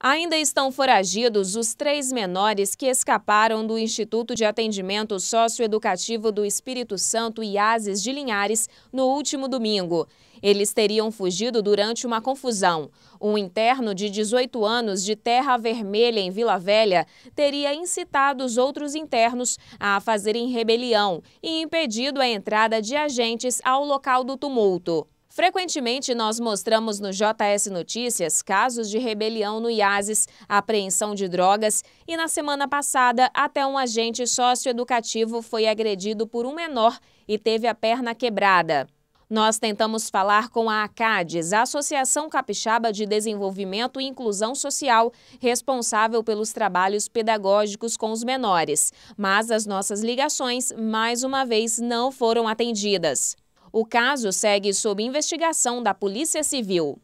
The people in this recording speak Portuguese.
Ainda estão foragidos os três menores que escaparam do Instituto de Atendimento Socioeducativo do Espírito Santo Iazes de Linhares no último domingo. Eles teriam fugido durante uma confusão. Um interno de 18 anos de Terra Vermelha em Vila Velha teria incitado os outros internos a fazerem rebelião e impedido a entrada de agentes ao local do tumulto. Frequentemente, nós mostramos no JS Notícias casos de rebelião no IASIS, apreensão de drogas e, na semana passada, até um agente socioeducativo foi agredido por um menor e teve a perna quebrada. Nós tentamos falar com a ACADES, a Associação Capixaba de Desenvolvimento e Inclusão Social, responsável pelos trabalhos pedagógicos com os menores, mas as nossas ligações, mais uma vez, não foram atendidas. O caso segue sob investigação da Polícia Civil.